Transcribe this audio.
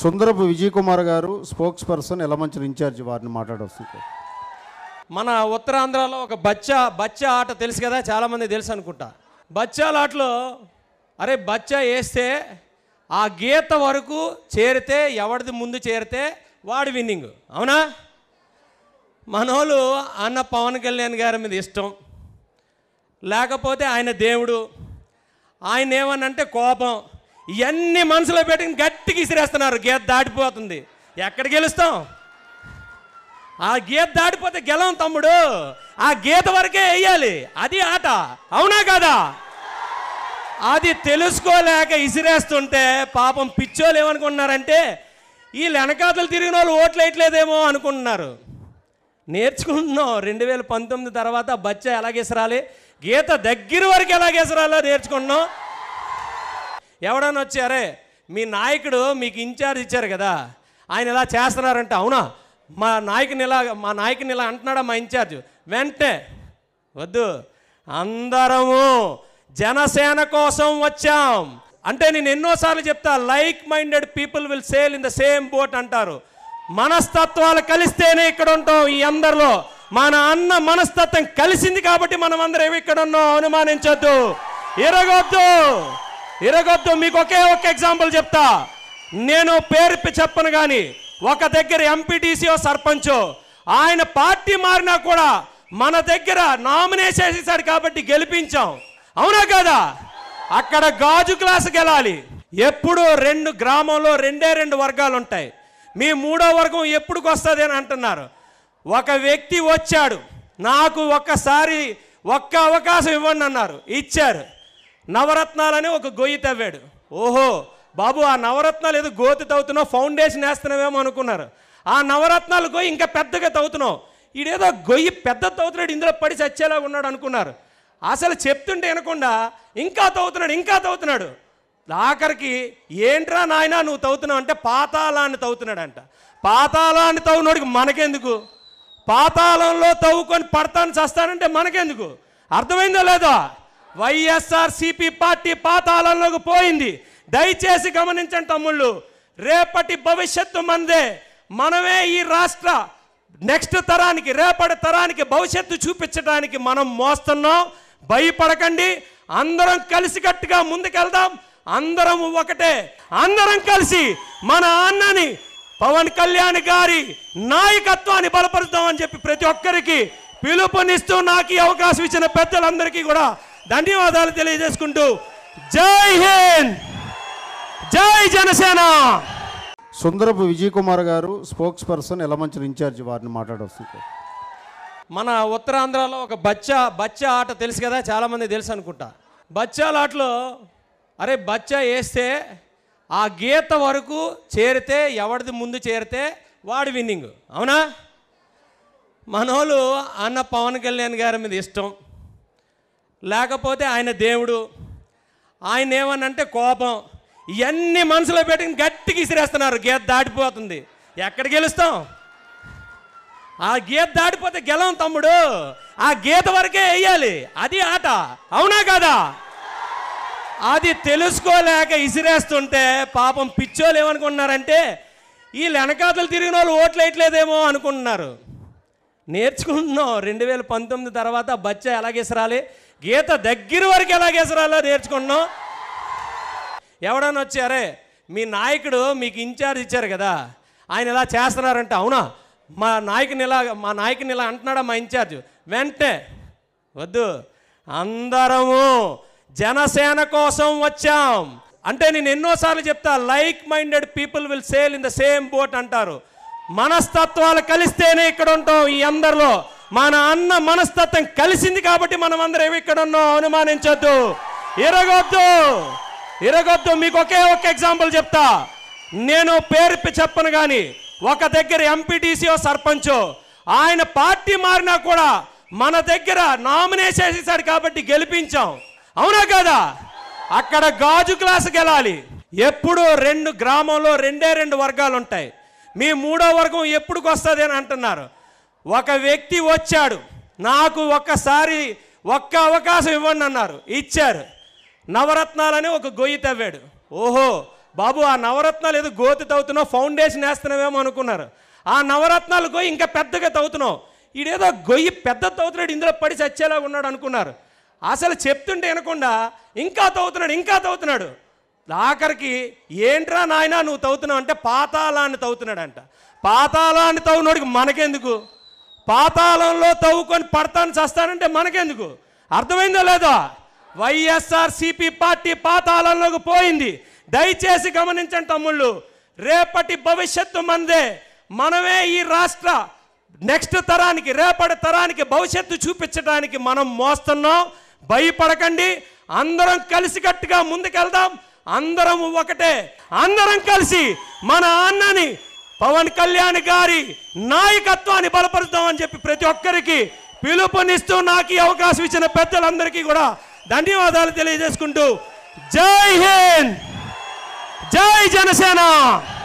సుందరపు విజయ్ కుమార్ గారు spokes person ఎలమంచిన incharge వారిని మాట్లాడవచ్చు మన ఉత్తరాంధ్రలో ఒక బచ్చా బచ్చా ఆట తెలుసు కదా చాలామంది తెలుసు అనుకుంటా బచ్చాల ఆటలో అరే బచ్చా వేస్తే ఆ గీత వరకు చేరితే ఎవరిది ముందు చేరితే వాడు విన్నింగ్ అవునా మనోళ్ళు అన్న పవన్ కళ్యాణ్ గారి మీద ఇష్టం లేకపోతే ఆయన దేవుడు ఆయన ఏమనంటే కోపం ఇవన్నీ మనసులో పెట్టుకుని గట్టికి ఇసిరేస్తున్నారు గీత దాటిపోతుంది ఎక్కడ గెలుస్తాం ఆ గీత దాటిపోతే గెలం తమ్ముడు ఆ గీత వరకే వేయాలి అది ఆట అవునా కదా అది తెలుసుకోలేక ఇసిరేస్తుంటే పాపం పిచ్చోళ్ళు ఏమనుకుంటున్నారంటే వీళ్ళు వెనకాతలు తిరిగిన వాళ్ళు ఓట్లు వేయట్లేదేమో అనుకుంటున్నారు నేర్చుకుంటున్నాం రెండు వేల పంతొమ్మిది తర్వాత బచ్చ ఎలాగేసరాలి గీత దగ్గర వరకు ఎలాగేసరాలో నేర్చుకుంటున్నాం ఎవడన్నా వచ్చి అరే మీ నాయకుడు మీకు ఇన్ఛార్జ్ ఇచ్చారు కదా ఆయన ఇలా చేస్తున్నారంటే అవునా మా నాయకుని ఇలా మా నాయకుని ఇలా అంటున్నాడా మా ఇన్ఛార్జ్ వెంటే వద్దు అందరము జనసేన కోసం వచ్చాం అంటే నేను ఎన్నోసార్లు చెప్తా like minded people will sail in the same boat అంటారు మనస్తత్వాలు కలిస్తేనే ఇక్కడ ఉంటాం ఈ అందరిలో మన అన్న మనస్తత్వం కలిసింది కాబట్టి మనం అందరం ఇక్కడ ఉన్నాం అనుమానించద్దు ఎరగొద్దు ఇరగొద్దు మీకు ఒకే ఒక ఎగ్జాంపుల్ చెప్తా నేను పేరు చెప్పను కానీ ఒక దగ్గర ఎంపీటీసీఓ సర్పంచో ఆయన పార్టీ మారినా కూడా మన దగ్గర నామినేషన్ వేసేసాడు కాబట్టి గెలిపించాం అవునా కదా అక్కడ గాజు క్లాస్ గెలాలి ఎప్పుడు రెండు గ్రామంలో రెండే రెండు వర్గాలు ఉంటాయి మీ మూడో వర్గం ఎప్పుడుకు వస్తుంది అని అంటున్నారు ఒక వ్యక్తి వచ్చాడు నాకు ఒక్కసారి ఒక్క అవకాశం ఇవ్వండి అన్నారు ఇచ్చారు నవరత్నాలని ఒక గొయ్యి తవ్వాడు ఓహో బాబు ఆ నవరత్నాలు ఏదో గోతి తవ్వుతున్నావు ఫౌండేషన్ వేస్తున్నావేమో అనుకున్నారు ఆ నవరత్నాలు గొయ్యి ఇంకా పెద్దగా తవ్వుతున్నావు ఈడేదో గొయ్యి పెద్ద తవ్వుతున్నాడు ఇందులో పడి చచ్చేలా ఉన్నాడు అనుకున్నారు అసలు చెప్తుంటే వినకుండా ఇంకా తవ్వుతున్నాడు ఇంకా తవ్వుతున్నాడు ఆఖరికి ఏంట్రా నాయన నువ్వు తవ్వుతున్నావు అంటే పాతాళాన్ని తవ్వుతున్నాడంట పాతాళాన్ని తవ్వునోడికి మనకెందుకు పాతాళంలో తవ్వుకొని పడతాను చస్తానంటే మనకెందుకు అర్థమైందో లేదో వైఎస్ఆర్ సిపి పార్టీ పాతాలలోకి పోయింది దయచేసి గమనించండి తమ్ముళ్ళు రేపటి భవిష్యత్తు మందే మనమే ఈ రాష్ట్ర నెక్స్ట్ తరానికి రేపటి తరానికి భవిష్యత్తు చూపించడానికి మనం మోస్తున్నాం భయపడకండి అందరం కలిసికట్టుగా ముందుకెళ్దాం అందరం ఒకటే అందరం కలిసి మన అన్నని పవన్ కళ్యాణ్ గారి నాయకత్వాన్ని బలపరుద్దామని చెప్పి ప్రతి ఒక్కరికి పిలుపునిస్తూ నాకు ఈ అవకాశం ఇచ్చిన పెద్దలందరికీ కూడా ధన్యవాదాలు తెలియజేసుకుంటూ జై హింద్ జై జనసేన సుందరపు విజయ్ కుమార్ గారు స్పోక్స్ పర్సన్ ఎలమంచిన ఇన్ఛార్జ్ వారిని మాట్లాడవచ్చు మన ఉత్తరాంధ్రలో ఒక బచ్చా బచ్చా ఆట తెలుసు కదా చాలామంది తెలుసు అనుకుంటా బచ్చాల ఆటలో అరే బచ్చా వేస్తే ఆ గీత వరకు చేరితే ఎవరిది ముందు చేరితే వాడు విన్నింగ్ అవునా మనోళ్ళు అన్న పవన్ కళ్యాణ్ గారి మీద ఇష్టం లేకపోతే ఆయన దేవుడు ఆయన ఏమనంటే కోపం ఇవన్నీ మనసులో పెట్టుకుని గట్టికి ఇసిరేస్తున్నారు గీత దాటిపోతుంది ఎక్కడ గెలుస్తాం ఆ గీత దాటిపోతే గెలం తమ్ముడు ఆ గీత వరకే వేయాలి అది ఆట అవునా కదా అది తెలుసుకోలేక ఇసిరేస్తుంటే పాపం పిచ్చోళ్ళు ఏమనుకుంటున్నారంటే వీళ్ళు వెనకాతలు తిరిగిన వాళ్ళు ఓట్లు వేయట్లేదేమో అనుకుంటున్నారు నేర్చుకుంటున్నాం రెండు వేల పంతొమ్మిది తర్వాత బచ్చ ఎలాగ ఇసరాలి గీత దగ్గర వరకు ఎలా గీసరాలో నేర్చుకుంటున్నాం ఎవడన్నా వచ్చారే మీ నాయకుడు మీకు ఇన్ఛార్జ్ ఇచ్చారు కదా ఆయన ఇలా చేస్తున్నారంటే అవునా మా నాయకుని ఇలా మా నాయకుని ఇలా అంటున్నాడా మా ఇన్ఛార్జ్ వెంటే వద్దు అందరము జనసేన కోసం వచ్చాం అంటే నేను ఎన్నోసార్లు చెప్తా like minded people will sail in the same boat అంటారు మనస్తత్వాలు కలిస్తేనే ఇక్కడ ఉంటాం ఈ అందరిలో మన అన్న మనస్తత్వం కలిసింది కాబట్టి మనం అందరం ఇక్కడ ఉన్నాం అనుమానించొద్దు ఇరగొద్దు ఇరగొద్దు మీకు ఒకే ఒక ఎగ్జాంపుల్ చెప్తా నేను పేరు చెప్పను కానీ ఒక దగ్గర ఎంపీటీసీయో సర్పంచో ఆయన పార్టీ మారినా కూడా మన దగ్గర నామినేషన్ వేసేసాడు కాబట్టి గెలిపించాం అవునా కదా అక్కడ గాజు క్లాస్ గెలాలి ఎప్పుడు రెండు గ్రామంలో రెండే రెండు వర్గాలు ఉంటాయి మీ మూడో వర్గం ఎప్పుడుకొస్తుంది అని అంటున్నారు ఒక వ్యక్తి వచ్చాడు నాకు ఒక్కసారి ఒక్క అవకాశం ఇవ్వండి అన్నారు ఇచ్చారు నవరత్నాలని ఒక గొయ్యి తవ్వాడు ఓహో బాబు ఆ నవరత్నాలు ఏదో గోతి తవ్వుతున్నావు ఫౌండేషన్ వేస్తున్నావేమో అనుకున్నారు ఆ నవరత్నాలు గొయ్యి ఇంకా పెద్దగా తవ్వుతున్నావు ఈడేదో గొయ్యి పెద్ద తవ్వుతున్నాడు ఇందులో పడి చచ్చేలా ఉన్నాడు అనుకున్నారు అసలు చెప్తుంటే వినకుండా ఇంకా తవ్వుతున్నాడు ఇంకా తవ్వుతున్నాడు ఆఖరికి ఏంట్రా నాయన నువ్వు తవ్వుతున్నావు అంటే పాతాళాన్ని తవ్వుతున్నాడంట పాతాళాన్ని తవ్వునోడికి మనకెందుకు పాతాళంలో తవ్వుకొని పడతాను చస్తానంటే మనకెందుకు అర్థమైందో లేదో వైఎస్ఆర్ సిపి పార్టీ పాతాళంలోకి పోయింది దయచేసి గమనించండి తమ్ముళ్ళు రేపటి భవిష్యత్తు మందే మనమే ఈ రాష్ట్ర నెక్స్ట్ తరానికి రేపటి తరానికి భవిష్యత్తు చూపించడానికి మనం మోస్తున్నాం భయపడకండి అందరం కలిసికట్టుగా ముందుకెళ్దాం అందరం ఒకటే అందరం కలిసి మన అన్నని పవన్ కళ్యాణ్ గారి నాయకత్వాన్ని బలపరుద్దామని చెప్పి ప్రతి ఒక్కరికి పిలుపునిస్తూ నాకు ఈ అవకాశం ఇచ్చిన పెద్దలందరికీ కూడా ధన్యవాదాలు తెలియజేసుకుంటూ జై హింద్ జై జనసేన